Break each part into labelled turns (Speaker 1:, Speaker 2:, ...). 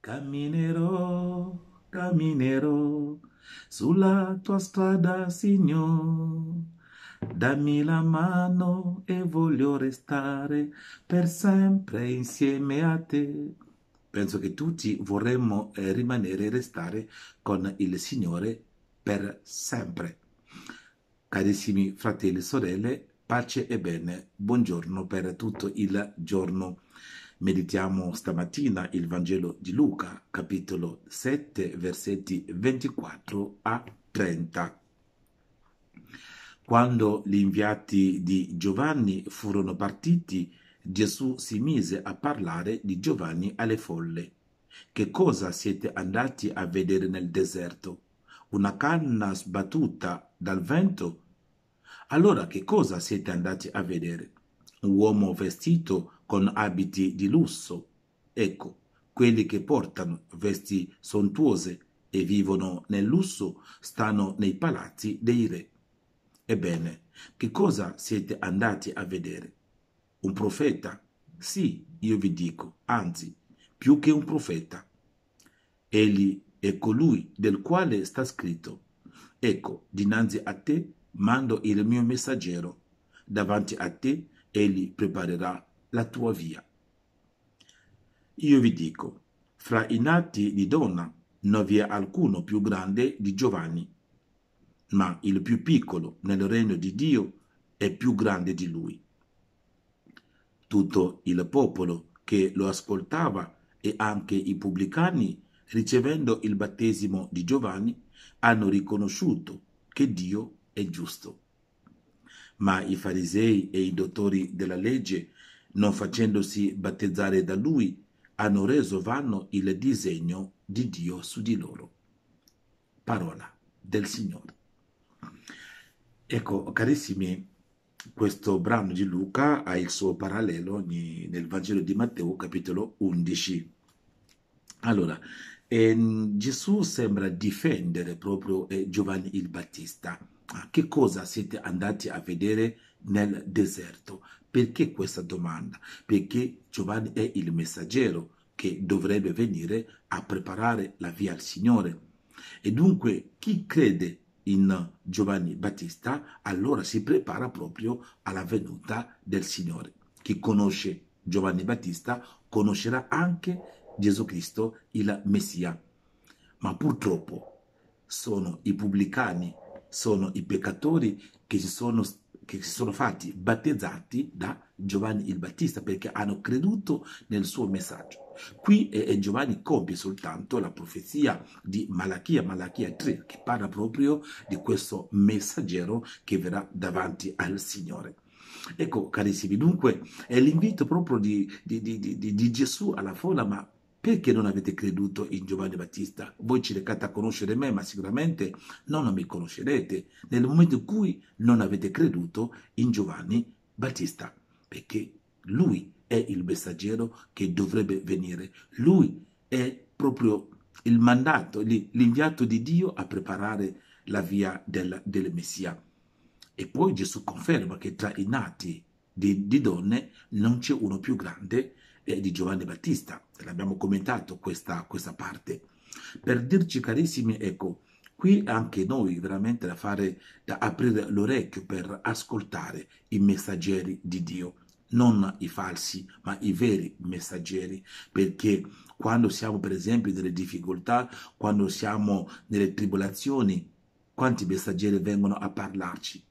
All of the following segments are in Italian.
Speaker 1: Camminerò, camminerò sulla tua strada, Signore. Dammi la mano e voglio restare per sempre insieme a te. Penso che tutti vorremmo eh, rimanere e restare con il Signore per sempre. Carissimi fratelli e sorelle, pace e bene, buongiorno per tutto il giorno. Meditiamo stamattina il Vangelo di Luca, capitolo 7, versetti 24 a 30. Quando gli inviati di Giovanni furono partiti, Gesù si mise a parlare di Giovanni alle folle. Che cosa siete andati a vedere nel deserto? Una canna sbattuta dal vento? Allora che cosa siete andati a vedere? Un uomo vestito con abiti di lusso, ecco, quelli che portano vesti sontuose e vivono nel lusso stanno nei palazzi dei re. Ebbene, che cosa siete andati a vedere? Un profeta? Sì, io vi dico, anzi, più che un profeta. Egli è colui del quale sta scritto, ecco, dinanzi a te mando il mio messaggero, davanti a te egli preparerà la tua via. Io vi dico, fra i nati di donna non vi è alcuno più grande di Giovanni, ma il più piccolo nel regno di Dio è più grande di lui. Tutto il popolo che lo ascoltava e anche i pubblicani, ricevendo il battesimo di Giovanni, hanno riconosciuto che Dio è giusto. Ma i farisei e i dottori della legge non facendosi battezzare da lui, hanno reso vano il disegno di Dio su di loro. Parola del Signore. Ecco, carissimi, questo brano di Luca ha il suo parallelo nel Vangelo di Matteo, capitolo 11. Allora, ehm, Gesù sembra difendere proprio eh, Giovanni il Battista. Ah, che cosa siete andati a vedere nel deserto? Perché questa domanda? Perché Giovanni è il messaggero che dovrebbe venire a preparare la via al Signore. E dunque chi crede in Giovanni Battista allora si prepara proprio alla venuta del Signore. Chi conosce Giovanni Battista conoscerà anche Gesù Cristo, il Messia. Ma purtroppo sono i pubblicani, sono i peccatori che si sono che si sono fatti battezzati da Giovanni il Battista perché hanno creduto nel suo messaggio. Qui eh, Giovanni compie soltanto la profezia di Malachia, Malachia 3, che parla proprio di questo messaggero che verrà davanti al Signore. Ecco, carissimi, dunque è l'invito proprio di, di, di, di Gesù alla folla, ma perché non avete creduto in Giovanni Battista? Voi ci recate a conoscere me, ma sicuramente non mi conoscerete nel momento in cui non avete creduto in Giovanni Battista, perché lui è il messaggero che dovrebbe venire, lui è proprio il mandato, l'inviato di Dio a preparare la via del, del Messia. E poi Gesù conferma che tra i nati di, di donne non c'è uno più grande di Giovanni Battista, l'abbiamo commentato questa, questa parte, per dirci carissimi, ecco, qui anche noi veramente da fare, da aprire l'orecchio per ascoltare i messaggeri di Dio, non i falsi, ma i veri messaggeri, perché quando siamo per esempio nelle difficoltà, quando siamo nelle tribolazioni, quanti messaggeri vengono a parlarci?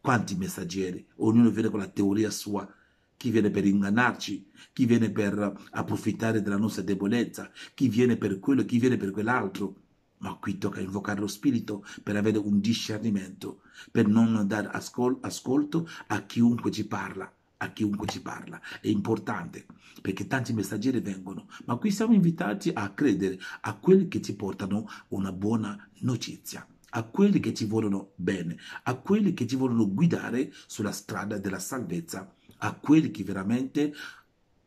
Speaker 1: Quanti messaggeri? Ognuno viene con la teoria sua, chi viene per ingannarci, chi viene per approfittare della nostra debolezza, chi viene per quello, chi viene per quell'altro. Ma qui tocca invocare lo Spirito per avere un discernimento, per non dare ascol ascolto a chiunque ci parla, a chiunque ci parla. È importante perché tanti messaggeri vengono, ma qui siamo invitati a credere a quelli che ci portano una buona notizia a quelli che ci vogliono bene, a quelli che ci vogliono guidare sulla strada della salvezza a quelli che veramente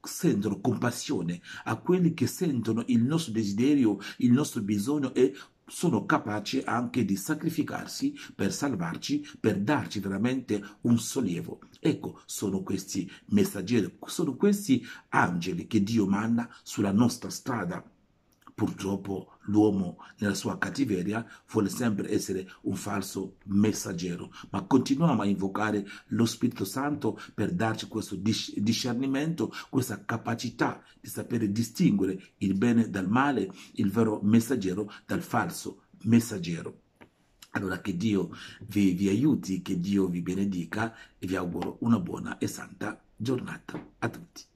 Speaker 1: sentono compassione, a quelli che sentono il nostro desiderio, il nostro bisogno e sono capaci anche di sacrificarsi per salvarci, per darci veramente un sollievo. Ecco, sono questi messaggeri, sono questi angeli che Dio manda sulla nostra strada purtroppo l'uomo nella sua cattiveria vuole sempre essere un falso messaggero, ma continuiamo a invocare lo Spirito Santo per darci questo discernimento, questa capacità di sapere distinguere il bene dal male, il vero messaggero dal falso messaggero. Allora che Dio vi, vi aiuti, che Dio vi benedica e vi auguro una buona e santa giornata a tutti.